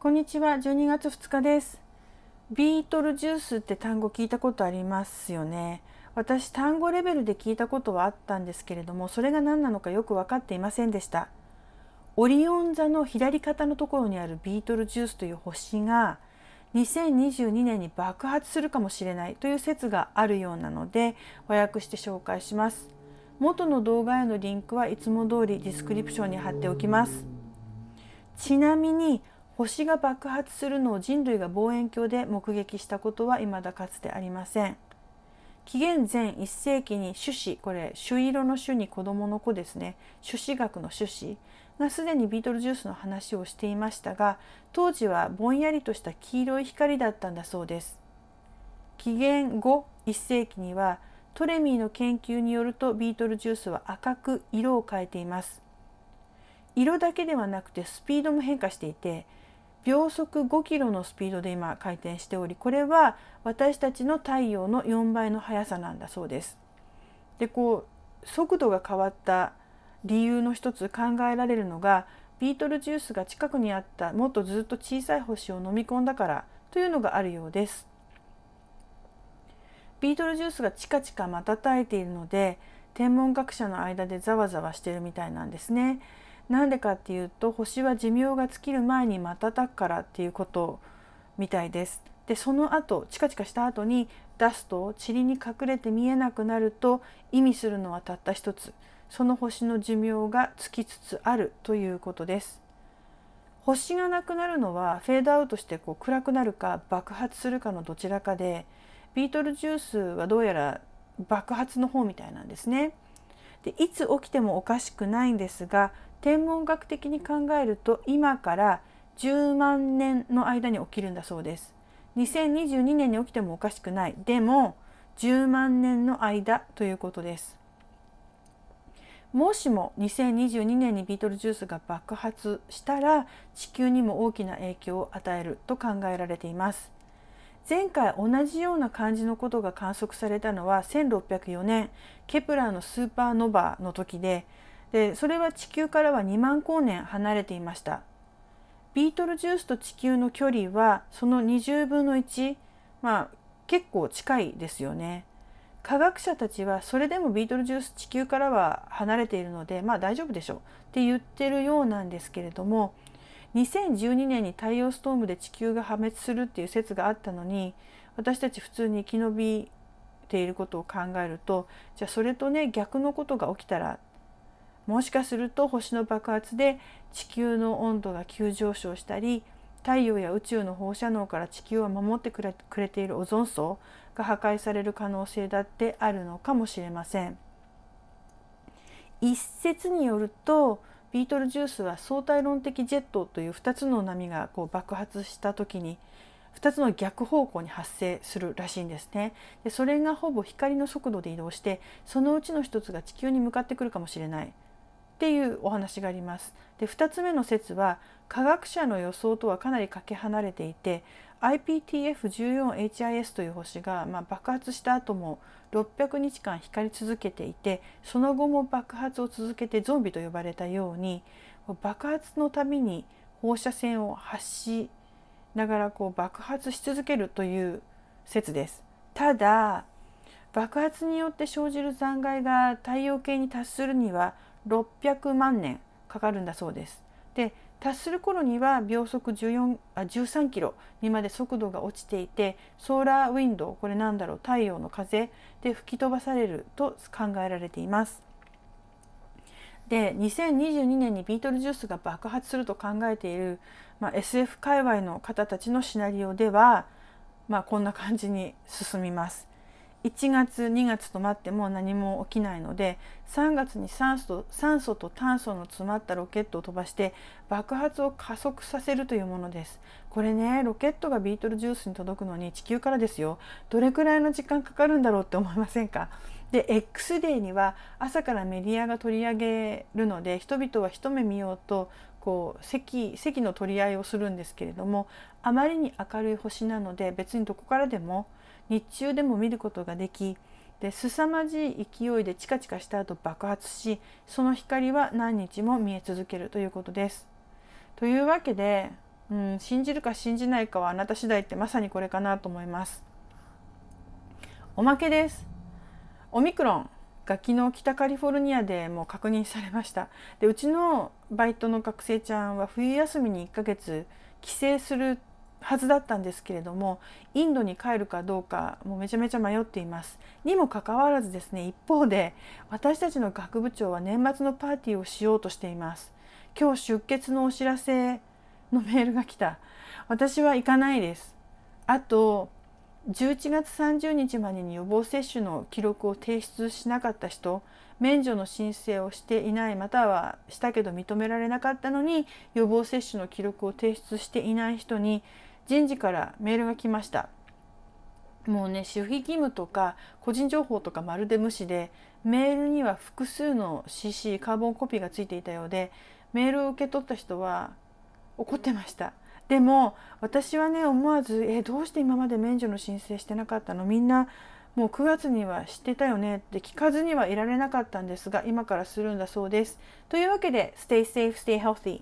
こんにちは12月2日ですビートルジュースって単語聞いたことありますよね私単語レベルで聞いたことはあったんですけれどもそれが何なのかよく分かっていませんでしたオリオン座の左肩のところにあるビートルジュースという星が2022年に爆発するかもしれないという説があるようなので和訳して紹介します元の動画へのリンクはいつも通りディスクリプションに貼っておきますちなみに星が爆発するのを人類が望遠鏡で目撃したことは未だかつてありません。紀元前1世紀に種子これ朱色の種に子供の子ですね朱子学の朱子がすでにビートルジュースの話をしていましたが当時はぼんやりとした黄色い光だったんだそうです。紀元後1世紀にはトレミーの研究によるとビートルジュースは赤く色を変えています。色だけではなくてスピードも変化していて秒速5キロのスピードで今回転しておりこれは私たちの太陽の4倍の速さなんだそうです。でこう速度が変わった理由の一つ考えられるのがビートルジュースが近くにあったもっとずっと小さい星を飲み込んだからというのがあるようです。ビートルジュースがチカチカ瞬いているので天文学者の間でざわざわしてるみたいなんですね。なんでかっていうと星は寿命が尽きる前に瞬くからっていうことみたいです。でその後チカチカした後にダスト塵に隠れて見えなくなると意味するのはたった一つその星の寿命が尽きつつあるということです。星がなくなるのはフェードアウトしてこう暗くなるか爆発するかのどちらかでビートルジュースはどうやら爆発の方みたいなんですね。でいつ起きてもおかしくないんですが天文学的に考えると今から10万年の間に起きるんだそうです2022年に起きてもおかしくないでも10万年の間ということですもしも2022年にビートルジュースが爆発したら地球にも大きな影響を与えると考えられています前回同じような感じのことが観測されたのは1604年ケプラーのスーパーノバの時ででそれは地球からは2万光年離れていましたビートルジュースと地球の距離はその20分の1まあ結構近いですよね科学者たちはそれでもビートルジュース地球からは離れているのでまあ大丈夫でしょうって言ってるようなんですけれども2012年に太陽ストームで地球が破滅するっていう説があったのに私たち普通に生き延びていることを考えるとじゃあそれとね逆のことが起きたらもしかすると星の爆発で地球の温度が急上昇したり太陽や宇宙の放射能から地球を守ってくれくれているオゾン層が破壊される可能性だってあるのかもしれません。一説によるとビートルジュースは相対論的ジェットという2つの波がこう爆発した時に2つの逆方向に発生するらしいんですねでそれがほぼ光の速度で移動してそのうちの1つが地球に向かってくるかもしれないっていうお話がありますで2つ目の説は科学者の予想とはかなりかけ離れていて IPTF14HIS という星が、まあ、爆発した後も600日間光り続けていてその後も爆発を続けてゾンビと呼ばれたように爆発のたびに放射線を発しながらこう爆発し続けるという説です。ただ爆発によって生じる残骸が太陽系に達するには600万年かかるんだそうです。で達する頃には秒速14あ13キロにまで速度が落ちていてソーラーウィンドウこれなんだろう太陽の風で吹き飛ばされると考えられています。で2022年にビートルジュースが爆発すると考えている、まあ、SF 界隈の方たちのシナリオでは、まあ、こんな感じに進みます。1月2月と待っても何も起きないので3月に酸素酸素と炭素の詰まったロケットを飛ばして爆発を加速させるというものですこれねロケットがビートルジュースに届くのに地球からですよどれくらいの時間かかるんだろうって思いませんかで X デーには朝からメディアが取り上げるので人々は一目見ようとこう席席の取り合いをするんですけれどもあまりに明るい星なので別にどこからでも日中でも見ることができで凄まじい勢いでチカチカした後爆発しその光は何日も見え続けるということです。というわけで、うん、信じるか信じないかはあなた次第ってまさにこれかなと思います。おまけです。オミクロンが昨日北カリフォルニアでも確認されましたでうちのバイトの学生ちゃんは冬休みに1ヶ月帰省するはずだったんですけれどもインドに帰るかどうかもうめちゃめちゃ迷っていますにもかかわらずですね一方で私たちの学部長は年末のパーティーをしようとしています今日出欠のお知らせのメールが来た私は行かないですあと11月30日までに予防接種の記録を提出しなかった人免除の申請をしていないまたはしたけど認められなかったのに予防接種の記録を提出していない人に人事からメールが来ましたもうね守秘義務とか個人情報とかまるで無視でメールには複数の CC カーボンコピーがついていたようでメールを受け取った人は怒ってました。でも私はね思わず「えどうして今まで免除の申請してなかったのみんなもう9月には知ってたよね」って聞かずにはいられなかったんですが今からするんだそうです。というわけで「Stay safe, stay healthy」。